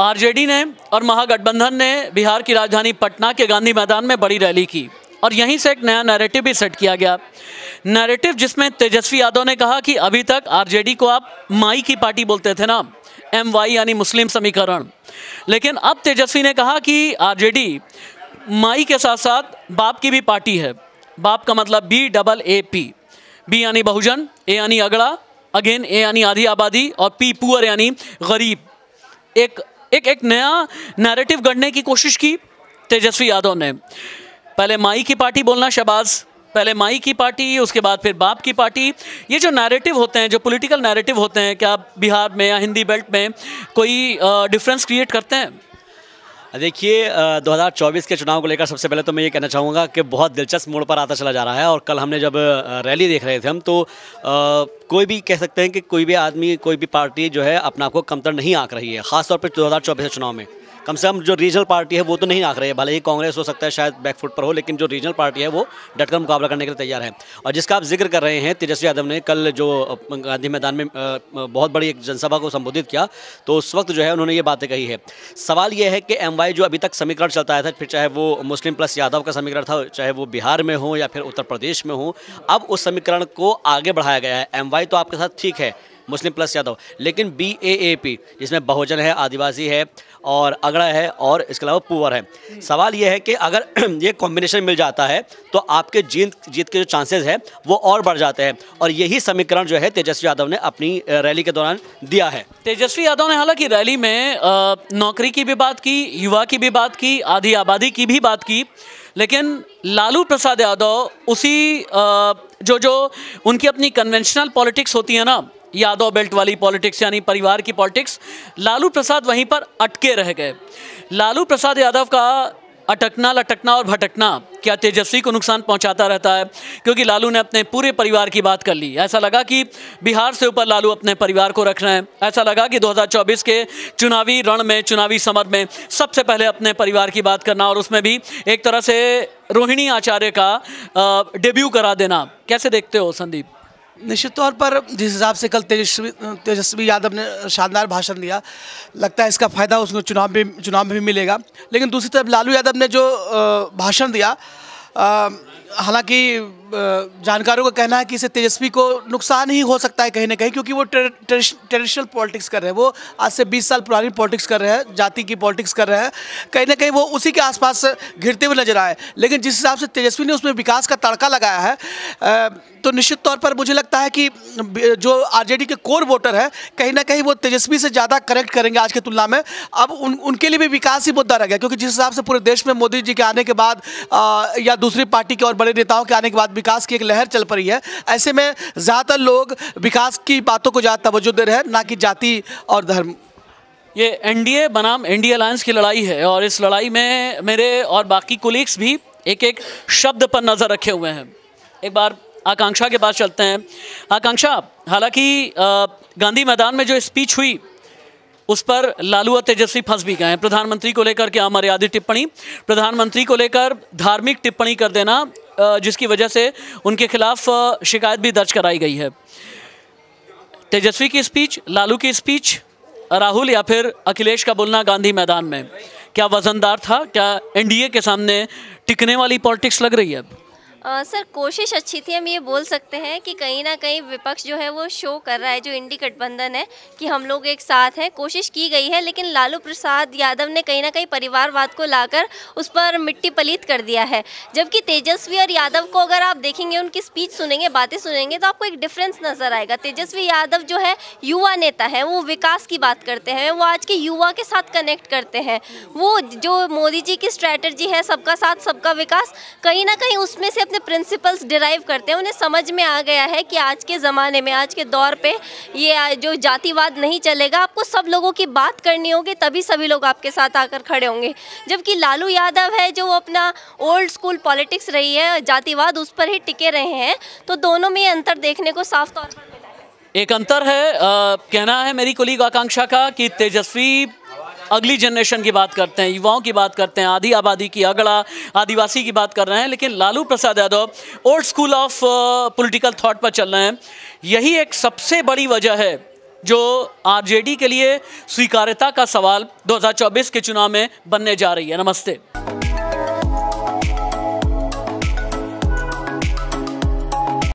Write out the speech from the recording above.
RJD ने और महागठबंधन ने बिहार की राजधानी पटना के गांधी मैदान में बड़ी रैली की और यहीं से एक नया नैरेटिव भी सेट किया गया नैरेटिव जिसमें तेजस्वी यादव ने कहा कि अभी तक आरजेडी को आप माई की पार्टी बोलते थे ना एम वाई यानी मुस्लिम समीकरण लेकिन अब तेजस्वी ने कहा कि आरजेडी माई के साथ साथ बाप की भी पार्टी है बाप का मतलब B double A P B यानी बहुजन ए यानी अगड़ा अगेन ए यानी आधी आबादी और पी पुअर यानी गरीब एक एक एक नया नैरेटिव गढ़ने की कोशिश की तेजस्वी यादव ने पहले माई की पार्टी बोलना शहबाज़ पहले माई की पार्टी उसके बाद फिर बाप की पार्टी ये जो नैरेटिव होते हैं जो पॉलिटिकल नैरेटिव होते हैं क्या बिहार में या हिंदी बेल्ट में कोई डिफरेंस क्रिएट करते हैं देखिए 2024 के चुनाव को लेकर सबसे पहले तो मैं ये कहना चाहूँगा कि बहुत दिलचस्प मोड़ पर आता चला जा रहा है और कल हमने जब रैली देख रहे थे हम तो आ, कोई भी कह सकते हैं कि कोई भी आदमी कोई भी पार्टी जो है अपने आपको कमतर नहीं आंक रही है खासतौर पर दो हज़ार चौबीस चुनाव में कम से कम जो रीजनल पार्टी है वो तो नहीं आख रही है भले ही कांग्रेस हो सकता है शायद बैकफुट पर हो लेकिन जो रीजनल पार्टी है वो डटकर मुकाबला करने के लिए तैयार है और जिसका आप जिक्र कर रहे हैं तेजस्वी यादव ने कल जो गांधी मैदान में बहुत बड़ी एक जनसभा को संबोधित किया तो उस वक्त जो है उन्होंने ये बातें कही है सवाल यह है कि एम जो अभी तक समीकरण चलता आया था फिर चाहे वो मुस्लिम प्लस यादव का समीकरण था चाहे वो बिहार में हो या फिर उत्तर प्रदेश में हो अब उस समीकरण को आगे बढ़ाया गया है एम तो आपके साथ ठीक है मुस्लिम प्लस यादव तो। लेकिन बी ए ए पी जिसमें बहुजन है आदिवासी है और अगड़ा है और इसके अलावा पुअर है सवाल यह है कि अगर ये कॉम्बिनेशन मिल जाता है तो आपके जीत जीत के जो चांसेस है वो और बढ़ जाते हैं और यही समीकरण जो है तेजस्वी यादव ने अपनी रैली के दौरान दिया है तेजस्वी यादव ने हालांकि रैली में नौकरी की भी बात की युवा की भी बात की आधी आबादी की भी बात की लेकिन लालू प्रसाद यादव उसी जो जो उनकी अपनी कन्वेंशनल पॉलिटिक्स होती है ना यादव बेल्ट वाली पॉलिटिक्स यानी परिवार की पॉलिटिक्स लालू प्रसाद वहीं पर अटके रह गए लालू प्रसाद यादव का अटकना लटकना और भटकना क्या तेजस्वी को नुकसान पहुंचाता रहता है क्योंकि लालू ने अपने पूरे परिवार की बात कर ली ऐसा लगा कि बिहार से ऊपर लालू अपने परिवार को रख रहे हैं ऐसा लगा कि 2024 के चुनावी रण में चुनावी समर में सबसे पहले अपने परिवार की बात करना और उसमें भी एक तरह से रोहिणी आचार्य का डेब्यू करा देना कैसे देखते हो संदीप निश्चित तौर पर जिस हिसाब से कल तेजस्वी तेजस्वी यादव ने शानदार भाषण दिया लगता है इसका फ़ायदा उसको चुनाव भी चुनाव में भी मिलेगा लेकिन दूसरी तरफ लालू यादव ने जो भाषण दिया हालांकि जानकारों का कहना है कि इसे तेजस्वी को नुकसान ही हो सकता है कहीं ना कहीं क्योंकि वो ट्रेडिशनल पॉलिटिक्स कर रहे हैं वो आज से 20 साल पुरानी पॉलिटिक्स कर रहे हैं जाति की पॉलिटिक्स कर रहे हैं कहीं ना कहीं वो उसी के आसपास घिरते हुए नजर आए लेकिन जिस हिसाब से तेजस्वी ने उसमें विकास का तड़का लगाया है तो निश्चित तौर पर मुझे लगता है कि जो आर के कोर वोटर हैं कहीं ना कहीं वो तेजस्वी से ज़्यादा करेक्ट करेंगे आज की तुलना में अब उन उनके लिए भी विकास ही मुद्दा रह गया क्योंकि जिस हिसाब से पूरे देश में मोदी जी के आने के बाद या दूसरी पार्टी के और बड़े नेताओं के आने के बाद विकास की एक लहर चल पड़ी है ऐसे में ज़्यादातर लोग विकास की बातों को ज़्यादा तवज्जो दे रहे हैं ना कि जाति और धर्म ये एनडीए बनाम एनडीए अलायंस की लड़ाई है और इस लड़ाई में मेरे और बाकी कोलीग्स भी एक एक शब्द पर नज़र रखे हुए हैं एक बार आकांक्षा के पास चलते हैं आकांक्षा हालांकि गांधी मैदान में जो स्पीच हुई उस पर लालू और तेजस्वी फंस भी गए हैं प्रधानमंत्री को लेकर क्या मर्यादित टिप्पणी प्रधानमंत्री को लेकर धार्मिक टिप्पणी कर देना जिसकी वजह से उनके खिलाफ शिकायत भी दर्ज कराई गई है तेजस्वी की स्पीच लालू की स्पीच राहुल या फिर अखिलेश का बोलना गांधी मैदान में क्या वजनदार था क्या एनडीए के सामने टिकने वाली पॉलिटिक्स लग रही है आ, सर कोशिश अच्छी थी हम ये बोल सकते हैं कि कहीं ना कहीं विपक्ष जो है वो शो कर रहा है जो इंडी गठबंधन है कि हम लोग एक साथ हैं कोशिश की गई है लेकिन लालू प्रसाद यादव ने कहीं ना कहीं परिवारवाद को लाकर उस पर मिट्टी पलीत कर दिया है जबकि तेजस्वी और यादव को अगर आप देखेंगे उनकी स्पीच सुनेंगे बातें सुनेंगे तो आपको एक डिफरेंस नज़र आएगा तेजस्वी यादव जो है युवा नेता है वो विकास की बात करते हैं वो आज के युवा के साथ कनेक्ट करते हैं वो जो मोदी जी की स्ट्रैटर्जी है सबका साथ सबका विकास कहीं ना कहीं उसमें से अपने प्रिंसिपल्स डिराइव करते हैं उन्हें समझ में आ गया है कि आज के ज़माने में आज के दौर पे ये जो जातिवाद नहीं चलेगा आपको सब लोगों की बात करनी होगी तभी सभी लोग आपके साथ आकर खड़े होंगे जबकि लालू यादव है जो अपना ओल्ड स्कूल पॉलिटिक्स रही है जातिवाद उस पर ही टिके रहे हैं तो दोनों में अंतर देखने को साफ तौर पर एक अंतर है आ, कहना है मेरी कुलीग आकांक्षा का कि तेजस्वी अगली जनरेशन की बात करते हैं युवाओं की बात करते हैं आधी आबादी की अगड़ा आदिवासी की बात कर रहे हैं लेकिन Lalu Prasad Yadav old school of political thought पर चल रहे हैं यही एक सबसे बड़ी वजह है जो आरजेडी के लिए स्वीकार्यता का सवाल 2024 के चुनाव में बनने जा रही है नमस्ते